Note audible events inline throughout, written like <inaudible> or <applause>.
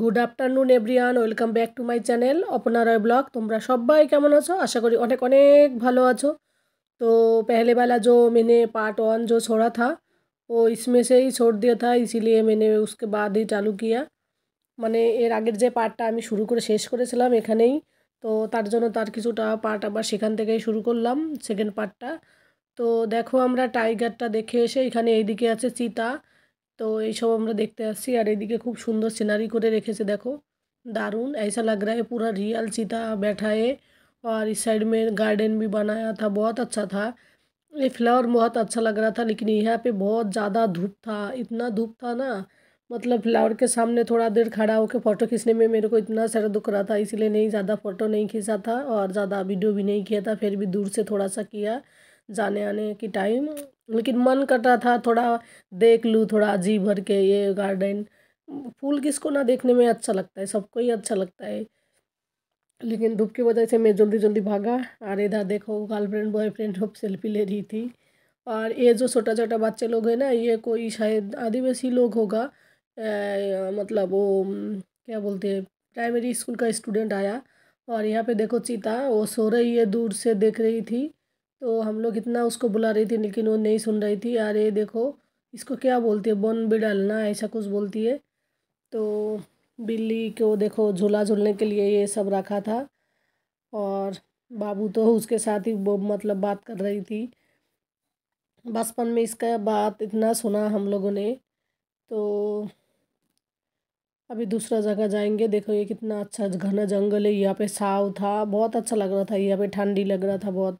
Good afternoon everyone welcome back to my channel অপনারয় blog তোমরা সবাই কেমন আছো আশা করি অনেক অনেক ভালো আছো তো पहले বেলা যো মেনে পার্ট ওয়ান যো ছোড়া থা ও इसमें से ही छोड़ दिया था इसीलिए मैंने उसके চালু কিয়া মানে এর আগের যে পার্টটা আমি শুরু করে শেষ করেছিলাম এখানেই তো তার জন্য তার কিছুটা পার্ট আবার সেখান থেকেই শুরু করলাম সেকেন্ড পার্টটা তো দেখো আমরা টাইগারটা দেখে এসে এখানে এইদিকে আছে চিতা तो এইসব देखते দেখতে আসছি আর এদিকে খুব সুন্দর সিনারি করে से देखो दारून ऐसा लग रहा है पूरा रियल चीता बैठा है और इस साइड में गार्डन भी बनाया था बहुत अच्छा था ये फ्लावर बहुत अच्छा लग रहा था लेकिन यहाँ पे बहुत ज़्यादा धूप था इतना धूप था ना मतलब फ्लावर के सामने थोड़ा देर खड़ा होकर फ़ोटो खींचने में मेरे को इतना सारा दुख रहा था इसलिए नहीं ज़्यादा फ़ोटो नहीं खींचा था और ज़्यादा वीडियो भी नहीं किया था फिर भी दूर से थोड़ा सा किया जाने आने की टाइम लेकिन मन कर रहा था थोड़ा देख लूँ थोड़ा जी भर के ये गार्डन फूल किसको ना देखने में अच्छा लगता है सबको ही अच्छा लगता है लेकिन धूप की वजह से मैं जल्दी जल्दी भागा और इधर देखो गर्लफ्रेंड बॉयफ्रेंड सब सेल्फी ले रही थी और ये जो छोटा छोटा बच्चे लोग हैं ना ये कोई शायद आदिवासी लोग होगा मतलब वो क्या बोलते हैं प्राइमरी स्कूल का स्टूडेंट आया और यहाँ पे देखो चीता वो सो रही है दूर से देख रही थी तो हम लोग इतना उसको बुला रही थी लेकिन वो नहीं सुन रही थी अरे देखो इसको क्या बोलती है बन भी डालना ऐसा कुछ बोलती है तो बिल्ली को देखो झूला झूलने के लिए ये सब रखा था और बाबू तो उसके साथ ही वो मतलब बात कर रही थी बचपन में इसका बात इतना सुना हम लोगों ने तो अभी दूसरा जगह जाएंगे देखो ये कितना अच्छा घना जंगल है यहाँ पे साव था बहुत अच्छा लग रहा था यहाँ पे ठंडी लग रहा था बहुत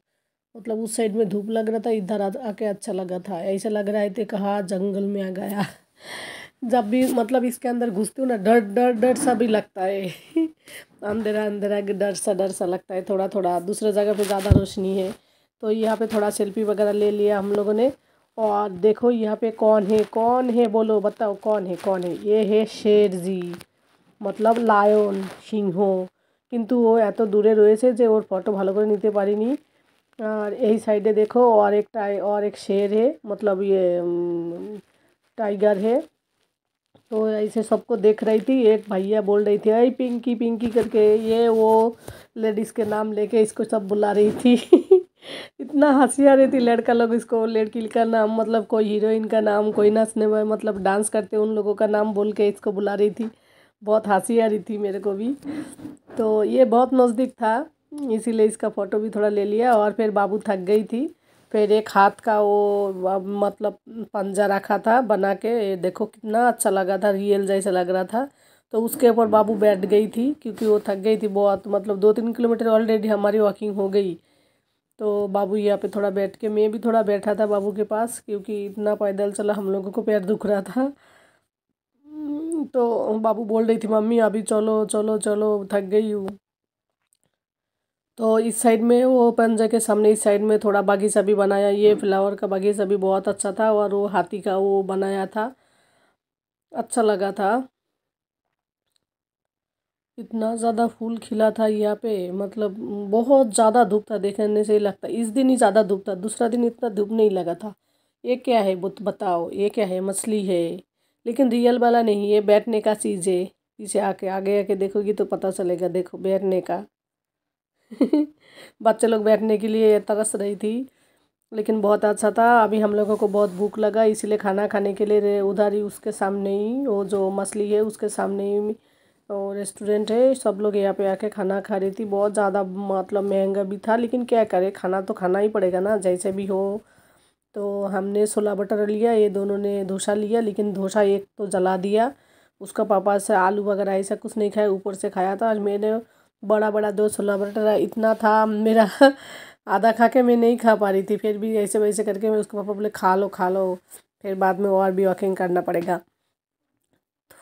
मतलब उस साइड में धूप लग रहा था इधर आके अच्छा लगा था ऐसा लग रहा है थे कहा जंगल में आ गया <laughs> जब भी मतलब इसके अंदर घुसती हूँ ना डर डर डर सा भी लगता है अंधेरा <laughs> अंधेरा डर सा डर सा लगता है थोड़ा थोड़ा दूसरे जगह पे ज़्यादा रोशनी है तो यहाँ पे थोड़ा सेल्फी वगैरह ले लिया हम लोगों ने और देखो यहाँ पे कौन है कौन है बोलो बताओ कौन है कौन है ये है शेर जी मतलब लायन सिंह किंतु वो এত तो दूरे রয়েছে जो और फोटो ভালো করে নিতে और यही साइड देखो और एक टाइ और एक शेर है मतलब ये टाइगर है तो ऐसे सबको देख रही थी एक भैया बोल रही थी अरे पिंकी पिंकी करके ये वो लेडीज़ के नाम लेके इसको सब बुला रही थी <laughs> इतना हंसी आ रही थी लड़का लोग इसको लड़की का नाम मतलब कोई हीरोइन का नाम कोई नाचने में मतलब डांस करते उन लोगों का नाम बोल के इसको बुला रही थी बहुत हंसी आ रही थी मेरे को भी तो ये बहुत नज़दीक था हम्म, इसीलिए इसका फ़ोटो भी थोड़ा ले लिया और फिर बाबू थक गई थी फिर एक हाथ का वो मतलब पंजा रखा था बना के देखो कितना अच्छा लगा था रियल जैसा लग रहा था तो उसके ऊपर बाबू बैठ गई थी क्योंकि वो थक गई थी बहुत मतलब दो तीन किलोमीटर ऑलरेडी हमारी वॉकिंग हो गई तो बाबू यहाँ पे थोड़ा बैठ के मैं भी थोड़ा बैठा था बाबू के पास क्योंकि इतना पैदल चला हम लोगों को पैर दुख रहा था हम्म, तो बाबू बोल रही थी मम्मी अभी चलो चलो चलो थक गई हूँ तो इस साइड में वो पंजे के सामने इस साइड में थोड़ा बागीचा भी बनाया ये हम्म। फ्लावर का बागीचा भी बहुत अच्छा था और वो हाथी का वो बनाया था अच्छा लगा था इतना ज़्यादा फूल खिला था यहाँ पे मतलब बहुत ज़्यादा धूप था देखने से ही लगता इस दिन ही ज़्यादा धूप था दूसरा दिन इतना धूप नहीं लगा था ये क्या है बुत बताओ ये क्या है मछली है लेकिन रियल वाला नहीं है बैठने का चीज़ है पीछे आके आगे आके देखोगी तो पता चलेगा देखो बैठने का <laughs> बच्चे लोग बैठने के लिए तरस रही थी लेकिन बहुत अच्छा था अभी हम लोगों को बहुत भूख लगा इसीलिए खाना खाने के लिए उधर ही उसके सामने ही वो जो मछली है उसके सामने ही वो रेस्टोरेंट है सब लोग यहाँ पे आके खाना खा रही थी बहुत ज़्यादा मतलब महंगा भी था लेकिन क्या करें खाना तो खाना ही पड़ेगा ना जैसे भी हो तो हमने छोला बटर लिया ये दोनों ने डोसा लिया लेकिन डोसा एक तो जला दिया उसका पापा से आलू वगैरह ऐसा कुछ नहीं खाया ऊपर से खाया था आज मैंने बड़ा बड़ा दो छोला भटूरा इतना था मेरा आधा खा के मैं नहीं खा पा रही थी फिर भी ऐसे वैसे करके मैं उसके पापा बोले खा लो खा लो फिर बाद में और भी वॉकिंग करना पड़ेगा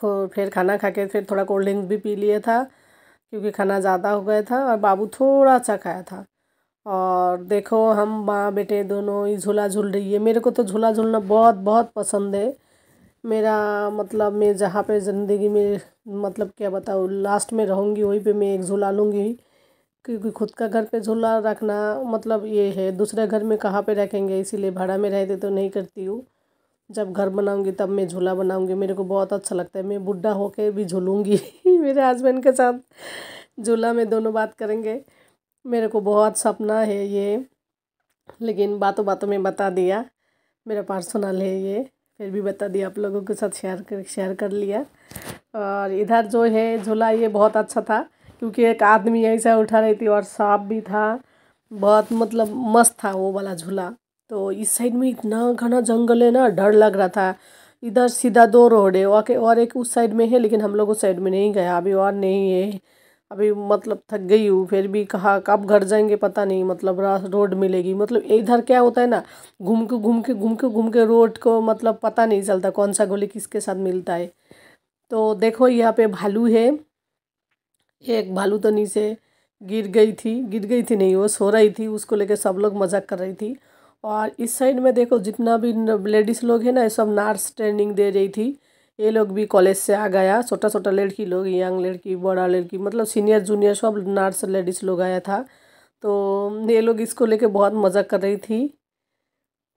तो फिर खाना खा के फिर थोड़ा कोल्ड ड्रिंक भी पी लिया था क्योंकि खाना ज़्यादा हो गया था और बाबू थोड़ा सा खाया था और देखो हम माँ बेटे दोनों ही झूला झूल रही है मेरे को तो झूला झूलना बहुत बहुत पसंद है मेरा मतलब मैं जहाँ पे ज़िंदगी में मतलब क्या बताऊँ लास्ट में रहूँगी वहीं पे मैं एक झूला लूँगी क्योंकि खुद का घर पे झूला रखना मतलब ये है दूसरे घर में कहाँ पे रखेंगे इसीलिए भाड़ा में रहते तो नहीं करती हूँ जब घर बनाऊँगी तब मैं झूला बनाऊँगी मेरे को बहुत अच्छा लगता है मैं बुढ़ा होके भी झूलूँगी <laughs> मेरे हस्बैंड के साथ झूला में दोनों बात करेंगे मेरे को बहुत सपना है ये लेकिन बातों बातों में बता दिया मेरा पर्सनल है ये फिर भी बता दिया आप लोगों के साथ शेयर कर शेयर कर लिया और इधर जो है झूला ये बहुत अच्छा था क्योंकि एक आदमी ऐसा उठा रही थी और सांप भी था बहुत मतलब मस्त था वो वाला झूला तो इस साइड में इतना घना जंगल है ना डर लग रहा था इधर सीधा दो रोड है और एक उस साइड में है लेकिन हम लोग उस साइड में नहीं गया अभी और नहीं है अभी मतलब थक गई हूँ फिर भी कहा कब घर जाएंगे पता नहीं मतलब रोड मिलेगी मतलब इधर क्या होता है ना घूम के घूम के घूम के घूम के रोड को मतलब पता नहीं चलता कौन सा गोली किसके साथ मिलता है तो देखो यहाँ पे भालू है एक भालू तो नीचे गिर गई थी गिर गई थी नहीं वो सो रही थी उसको लेके सब लोग मजाक कर रही थी और इस साइड में देखो जितना भी लेडीज़ लोग हैं ना ये सब नर्स ट्रेनिंग दे रही थी ये लोग भी कॉलेज से आ गया छोटा छोटा लड़की लोग यंग लड़की बड़ा लड़की मतलब सीनियर जूनियर सब नर्स लेडीज़ लोग आया था तो ये लोग इसको लेके बहुत मजाक कर रही थी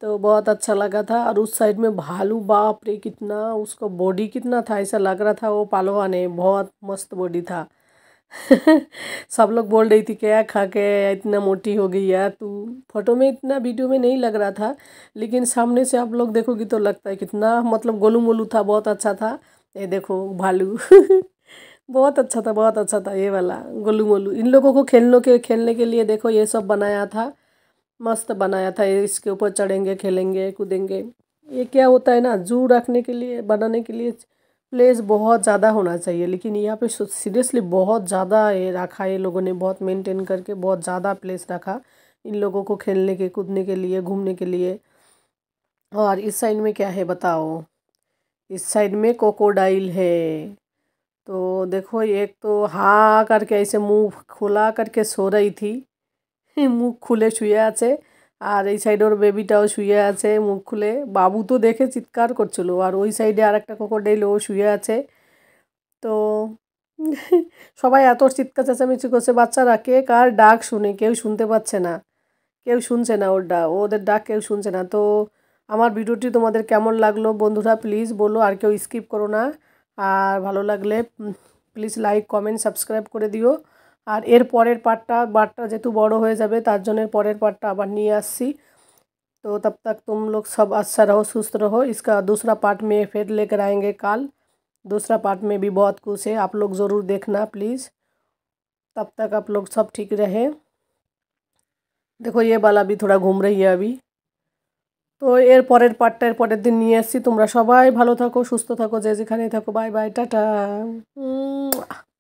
तो बहुत अच्छा लगा था और उस साइड में भालू बाप रे कितना उसका बॉडी कितना था ऐसा लग रहा था वो पालवा ने बहुत मस्त बॉडी था <laughs> सब लोग बोल रही थी क्या खा के इतना मोटी हो गई है तू फोटो में इतना वीडियो में नहीं लग रहा था लेकिन सामने से आप लोग देखोगी तो लगता है कितना मतलब गोलू मोलू था बहुत अच्छा था ये देखो भालू <laughs> बहुत अच्छा था बहुत अच्छा था ये वाला गोलू मोलू इन लोगों को खेलने के खेलने के लिए देखो ये सब बनाया था मस्त बनाया था इसके ऊपर चढ़ेंगे खेलेंगे कूदेंगे ये क्या होता है ना जू रखने के लिए बनाने के लिए प्लेस बहुत ज़्यादा होना चाहिए लेकिन यहाँ पे सीरियसली बहुत ज़्यादा ये रखा है लोगों ने बहुत मेंटेन करके बहुत ज़्यादा प्लेस रखा इन लोगों को खेलने के कूदने के लिए घूमने के लिए और इस साइड में क्या है बताओ इस साइड में कोकोडाइल है तो देखो एक तो हा करके ऐसे मुंह खुला करके सो रही थी মুখ খুলে শুয়ে আছে আর এই সাইডে ওর বেবিটাও শুয়ে আছে মুখ খুলে বাবু তো দেখে চিৎকার করছিল আর ওই সাইডে আর একটা ডেইল ও শুয়ে আছে তো <laughs> সবাই এত চিৎকার চেঁচামেচি করছে বাচ্চারা কে কার ডাক শুনে কেউ শুনতে পাচ্ছে না কেউ শুনছে না ওর ডাক ওদের ডাক কেউ শুনছে না তো আমার ভিডিওটি তোমাদের কেমন লাগলো বন্ধুরা প্লিজ বলো আর কেউ স্কিপ করো না আর ভালো লাগলে প্লিজ লাইক কমেন্ট সাবস্ক্রাইব করে দিও আর এর পরের পার্টটা বারটা যেহেতু বড় হয়ে যাবে তার জন্য পরের পার্টটা আবার নিয়ে আসছি তো তব তাক तुम लोग सब अच्छा रहो सुस्त रहो इसका दूसरा पार्ट में फिर लेकर आएंगे कल दूसरा पार्ट में भी बहुत कुछ है आप लोग ज़रूर देखना प्लीज़ तब तक দেখো এ ইয়ে বালা বি থোড়া ঘুম রহি আবি তো এর পরের পার্টটা এর পরের দিন নিয়ে আসছি তোমরা সবাই ভালো থাকো সুস্থ থাকো যে যেখানেই থাকো বাই বাই টাটা